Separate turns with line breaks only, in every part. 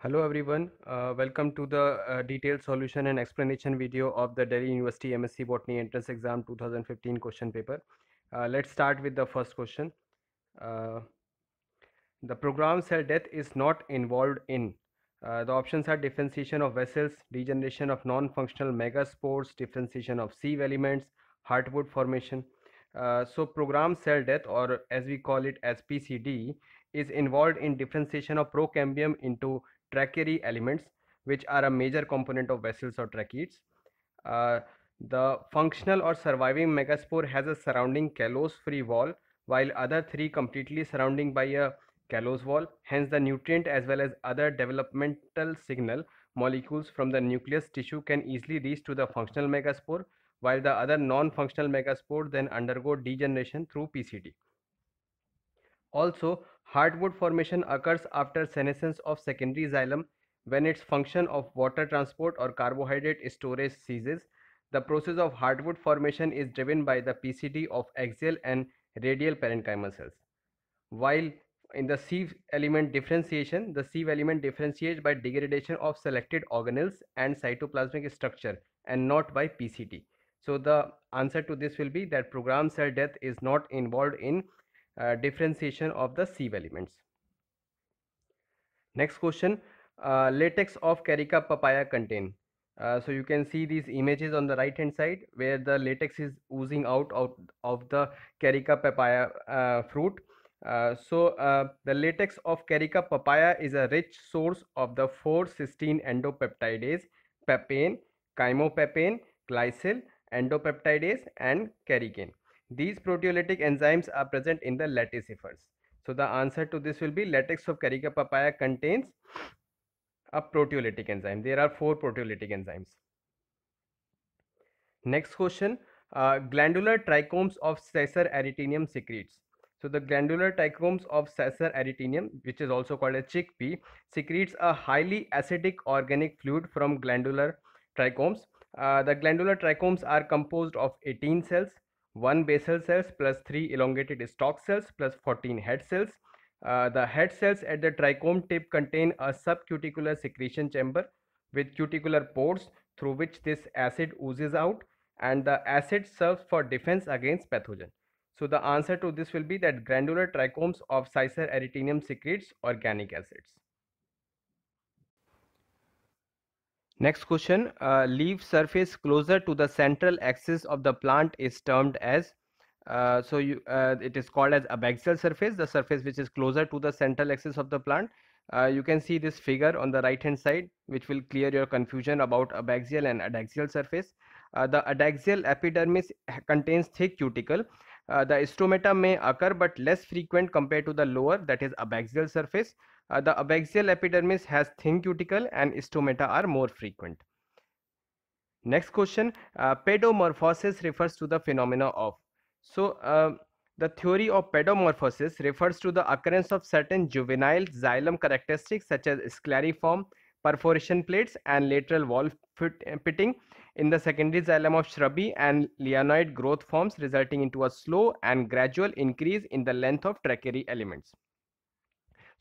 Hello everyone, uh, welcome to the uh, detailed solution and explanation video of the Delhi University MSc Botany Entrance Exam 2015 question paper. Uh, let's start with the first question. Uh, the program cell death is not involved in. Uh, the options are differentiation of vessels, degeneration of non-functional megaspores, differentiation of sieve elements, heartwood formation. Uh, so program cell death or as we call it as PCD is involved in differentiation of procambium into Tracheary elements, which are a major component of vessels or tracheids. Uh, the functional or surviving megaspore has a surrounding callose-free wall, while other three completely surrounding by a callose wall. Hence, the nutrient as well as other developmental signal molecules from the nucleus tissue can easily reach to the functional megaspore, while the other non-functional megaspore then undergo degeneration through PCD. Also, hardwood formation occurs after senescence of secondary xylem when its function of water transport or carbohydrate storage ceases. The process of hardwood formation is driven by the PCD of axial and radial parenchyma cells. While in the sieve element differentiation, the sieve element differentiates by degradation of selected organelles and cytoplasmic structure and not by PCT. So the answer to this will be that programmed cell death is not involved in uh, differentiation of the sieve elements. Next question, uh, latex of carica papaya contain. Uh, so you can see these images on the right hand side where the latex is oozing out, out of the carica papaya uh, fruit. Uh, so the latex of carica papaya is a rich source of the 4-cysteine endopeptidase, papain, chymopepane, glycyl, endopeptidase and carricane. These proteolytic enzymes are present in the laticifers. So the answer to this will be latex of Carica papaya contains a proteolytic enzyme. There are four proteolytic enzymes. Next question, uh, glandular trichomes of Caesar aretinium secretes. So the glandular trichomes of Caesar aretinium, which is also called a chickpea, secretes a highly acidic organic fluid from glandular trichomes. Uh, the glandular trichomes are composed of 18 cells 1 basal cells plus 3 elongated stalk cells plus 14 head cells. Uh, the head cells at the trichome tip contain a subcuticular secretion chamber with cuticular pores through which this acid oozes out and the acid serves for defense against pathogen. So the answer to this will be that granular trichomes of Cicer aretinum secretes organic acids. Next question, uh, leaf surface closer to the central axis of the plant is termed as, uh, so you, uh, it is called as abaxial surface, the surface which is closer to the central axis of the plant. Uh, you can see this figure on the right hand side, which will clear your confusion about abaxial and adaxial surface. Uh, the adaxial epidermis contains thick cuticle uh, the stomata may occur but less frequent compared to the lower that is abaxial surface. Uh, the abaxial epidermis has thin cuticle and stomata are more frequent. Next question, uh, pedomorphosis refers to the phenomena of. So um, the theory of pedomorphosis refers to the occurrence of certain juvenile xylem characteristics such as scleriform, perforation plates and lateral wall pitting uh, in the secondary xylem of shrubby and lianoid growth forms resulting into a slow and gradual increase in the length of trachary elements.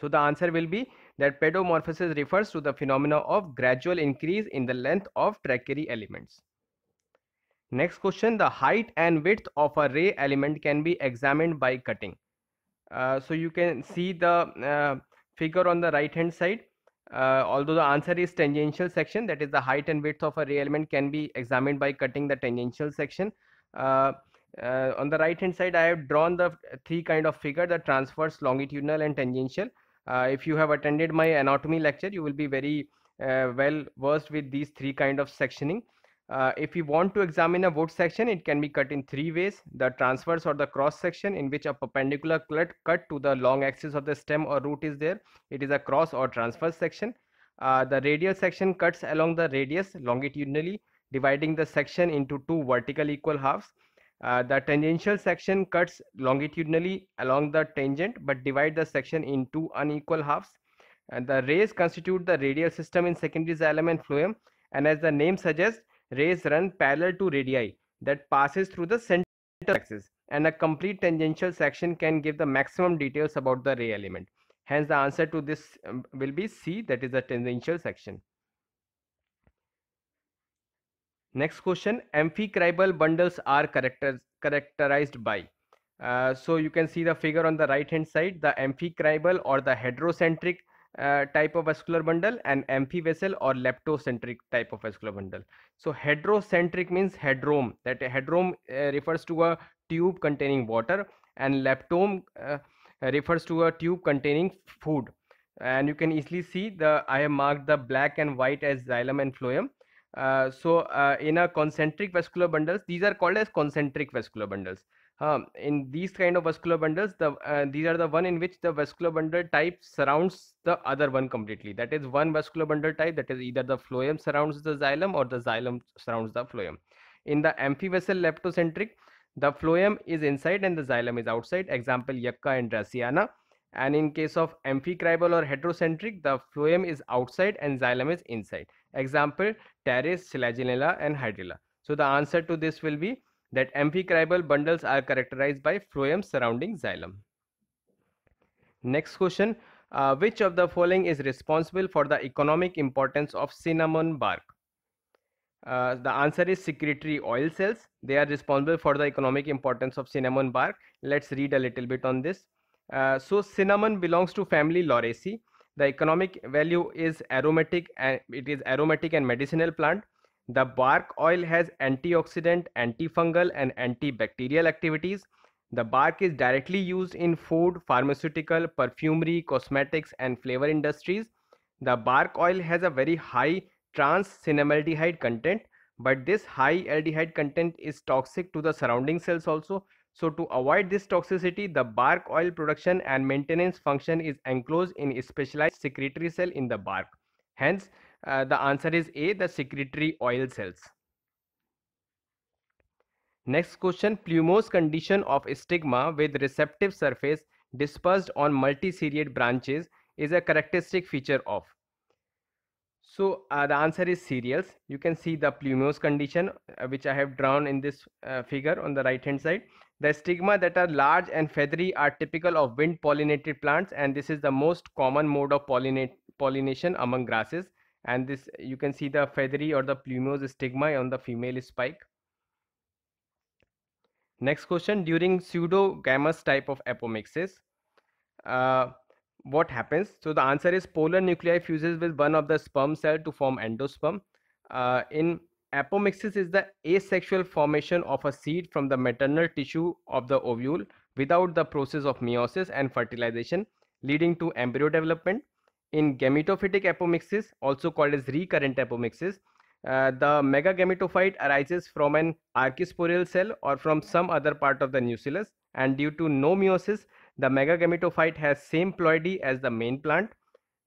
So the answer will be that pedomorphosis refers to the phenomena of gradual increase in the length of trachary elements. Next question, the height and width of a ray element can be examined by cutting. Uh, so you can see the uh, figure on the right hand side uh, although the answer is tangential section, that is the height and width of a ray element can be examined by cutting the tangential section. Uh, uh, on the right hand side, I have drawn the three kind of figure, the transverse, longitudinal and tangential. Uh, if you have attended my anatomy lecture, you will be very uh, well versed with these three kind of sectioning. Uh, if we want to examine a wood section, it can be cut in three ways, the transverse or the cross section in which a perpendicular cut, to the long axis of the stem or root is there. It is a cross or transverse section. Uh, the radial section cuts along the radius longitudinally, dividing the section into two vertical equal halves. Uh, the tangential section cuts longitudinally along the tangent but divide the section into unequal halves. And the rays constitute the radial system in secondary xylem and phloem. And as the name suggests, rays run parallel to radii that passes through the center axis and a complete tangential section can give the maximum details about the ray element. Hence the answer to this um, will be C that is the tangential section. Next question amphicribal bundles are characterized by. Uh, so you can see the figure on the right hand side the amphicribal or the heterocentric uh, type of vascular bundle and vessel or leptocentric type of vascular bundle. So hydrocentric means headroom That headroom uh, refers to a tube containing water and leptome uh, refers to a tube containing food. And you can easily see the I have marked the black and white as xylem and phloem. Uh, so uh, in a concentric vascular bundles, these are called as concentric vascular bundles um, in these kind of vascular bundles the uh, these are the one in which the vascular bundle type surrounds the other one completely that is one vascular bundle type that is either the phloem surrounds the xylem or the xylem surrounds the phloem in the amphivessel leptocentric the phloem is inside and the xylem is outside example yucca and draciana and in case of amphicribal or heterocentric the phloem is outside and xylem is inside example teres, selaginella and hydrilla so the answer to this will be that amphicribal bundles are characterized by phloem surrounding xylem. Next question, uh, which of the following is responsible for the economic importance of cinnamon bark? Uh, the answer is secretory oil cells. They are responsible for the economic importance of cinnamon bark. Let's read a little bit on this. Uh, so cinnamon belongs to family Lauraceae. The economic value is aromatic and it is aromatic and medicinal plant. The bark oil has antioxidant, antifungal and antibacterial activities. The bark is directly used in food, pharmaceutical, perfumery, cosmetics and flavor industries. The bark oil has a very high trans cinnamaldehyde content but this high aldehyde content is toxic to the surrounding cells also. So to avoid this toxicity, the bark oil production and maintenance function is enclosed in a specialized secretory cell in the bark. Hence, uh, the answer is A, the secretory oil cells. Next question, plumose condition of stigma with receptive surface dispersed on multiseriate branches is a characteristic feature of. So uh, the answer is serials. You can see the plumose condition uh, which I have drawn in this uh, figure on the right hand side. The stigma that are large and feathery are typical of wind pollinated plants and this is the most common mode of pollinate pollination among grasses and this you can see the feathery or the plumose stigma on the female spike. Next question during pseudo pseudogamous type of apomixis. Uh, what happens? So the answer is polar nuclei fuses with one of the sperm cell to form endosperm. Uh, in apomixis is the asexual formation of a seed from the maternal tissue of the ovule without the process of meiosis and fertilization leading to embryo development in gametophytic apomixis, also called as recurrent apomixis, uh, the megagametophyte arises from an archisporal cell or from some other part of the nucleus and due to no meiosis, the megagametophyte has same ploidy as the main plant.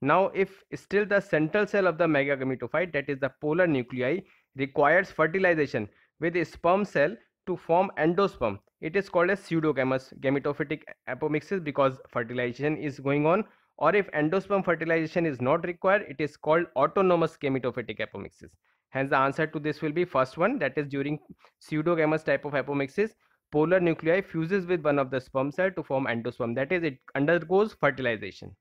Now, if still the central cell of the megagametophyte, that is the polar nuclei, requires fertilization with a sperm cell to form endosperm. It is called as pseudogamous gametophytic apomixis because fertilization is going on or if endosperm fertilization is not required, it is called autonomous gametophytic apomixis. Hence, the answer to this will be first one that is during pseudogamous type of apomixis, polar nuclei fuses with one of the sperm cell to form endosperm. That is, it undergoes fertilization.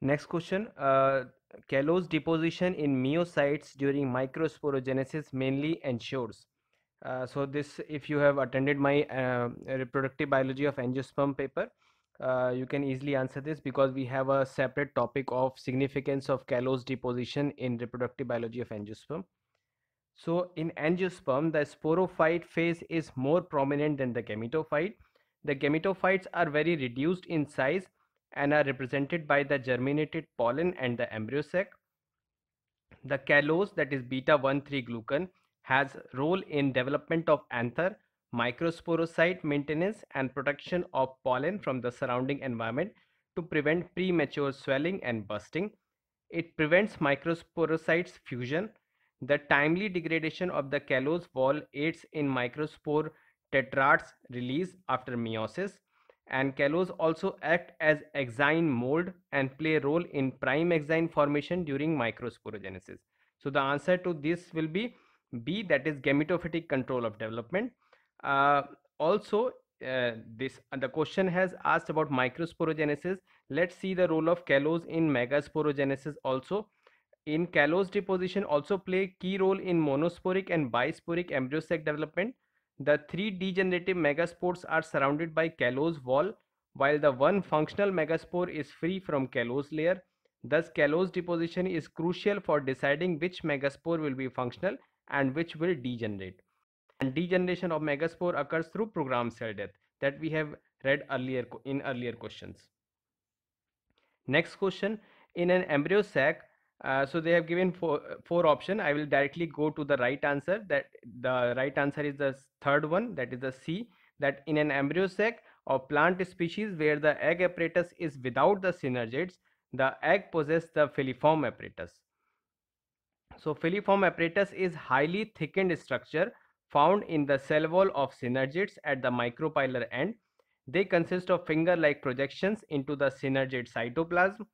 Next question. Uh, callose deposition in myocytes during microsporogenesis mainly ensures. Uh, so this, if you have attended my uh, reproductive biology of angiosperm paper, uh, you can easily answer this because we have a separate topic of significance of callose deposition in reproductive biology of angiosperm. So in angiosperm, the sporophyte phase is more prominent than the gametophyte. The gametophytes are very reduced in size and are represented by the germinated pollen and the embryo sac. The callose that is beta 1,3 glucan has role in development of anther microsporocyte maintenance and protection of pollen from the surrounding environment to prevent premature swelling and bursting. It prevents microsporocytes fusion. The timely degradation of the callose wall aids in microspore tetrad's release after meiosis and callose also act as exine mold and play a role in prime exine formation during microsporogenesis. So the answer to this will be B that is gametophytic control of development. Uh, also uh, this the question has asked about microsporogenesis let's see the role of callose in megasporogenesis also in callose deposition also play key role in monosporic and bisporic embryo sac development the three degenerative megaspores are surrounded by callose wall while the one functional megaspore is free from callose layer thus callose deposition is crucial for deciding which megaspore will be functional and which will degenerate and degeneration of megaspore occurs through programmed cell death that we have read earlier in earlier questions. Next question, in an embryo sac, uh, so they have given four, four option. I will directly go to the right answer that the right answer is the third one that is the C that in an embryo sac of plant species where the egg apparatus is without the synergids, the egg possesses the filiform apparatus. So filiform apparatus is highly thickened structure found in the cell wall of synergids at the micropylar end. They consist of finger-like projections into the synergid cytoplasm.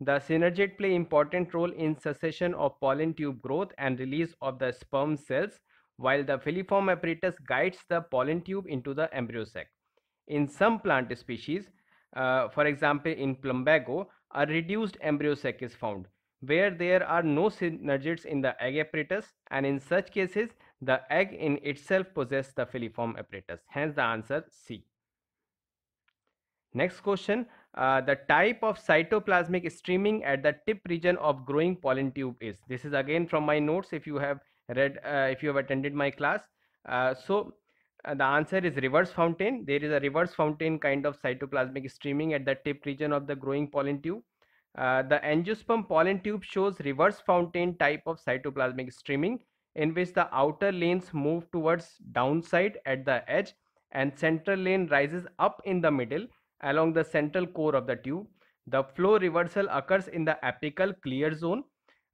The synergid play important role in cessation of pollen tube growth and release of the sperm cells, while the filiform apparatus guides the pollen tube into the embryo sac. In some plant species, uh, for example in plumbago, a reduced embryo sac is found, where there are no synergids in the egg apparatus and in such cases the egg in itself possesses the filiform apparatus, hence the answer C. Next question, uh, the type of cytoplasmic streaming at the tip region of growing pollen tube is. This is again from my notes if you have read, uh, if you have attended my class. Uh, so uh, the answer is reverse fountain. There is a reverse fountain kind of cytoplasmic streaming at the tip region of the growing pollen tube. Uh, the angiosperm pollen tube shows reverse fountain type of cytoplasmic streaming in which the outer lanes move towards downside at the edge and central lane rises up in the middle along the central core of the tube. The flow reversal occurs in the apical clear zone.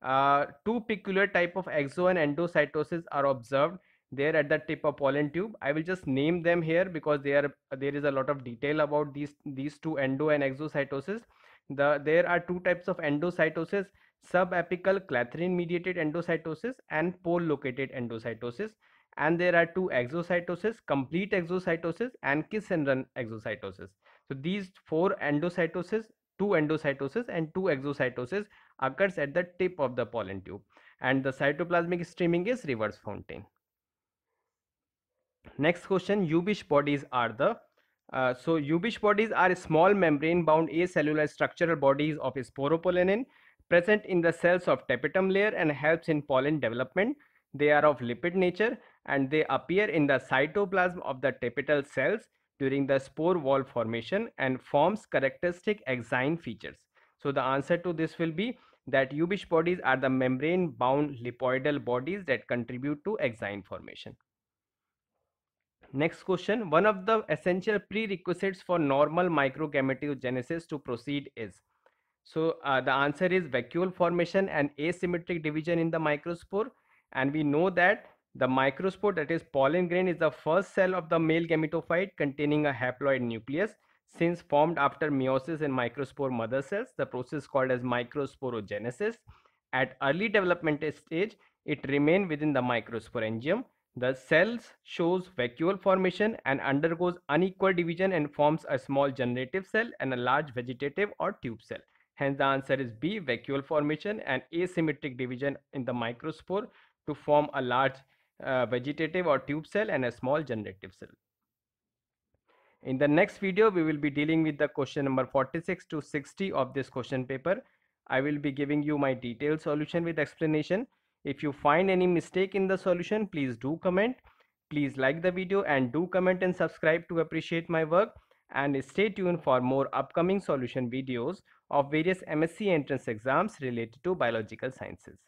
Uh, two peculiar type of exo and endocytosis are observed there at the tip of pollen tube. I will just name them here because there there is a lot of detail about these these two endo and exocytosis. The there are two types of endocytosis subapical clathrin mediated endocytosis and pole located endocytosis and there are two exocytosis complete exocytosis and kiss and run exocytosis so these four endocytosis two endocytosis and two exocytosis occurs at the tip of the pollen tube and the cytoplasmic streaming is reverse fountain next question ubish bodies are the uh, so ubish bodies are small membrane bound acellular structural bodies of sporopollenin present in the cells of tapetum layer and helps in pollen development. They are of lipid nature and they appear in the cytoplasm of the tapetal cells during the spore wall formation and forms characteristic exine features. So the answer to this will be that ubish bodies are the membrane bound lipoidal bodies that contribute to exine formation. Next question. One of the essential prerequisites for normal microgametogenesis to proceed is so uh, the answer is vacuole formation and asymmetric division in the microspore. And we know that the microspore that is pollen grain is the first cell of the male gametophyte containing a haploid nucleus. Since formed after meiosis in microspore mother cells, the process called as microsporogenesis. At early development stage, it remains within the microsporangium. The cells shows vacuole formation and undergoes unequal division and forms a small generative cell and a large vegetative or tube cell. Hence the answer is B, vacuole formation and asymmetric division in the microspore to form a large uh, vegetative or tube cell and a small generative cell. In the next video, we will be dealing with the question number 46 to 60 of this question paper. I will be giving you my detailed solution with explanation. If you find any mistake in the solution, please do comment. Please like the video and do comment and subscribe to appreciate my work and stay tuned for more upcoming solution videos of various MSc entrance exams related to biological sciences.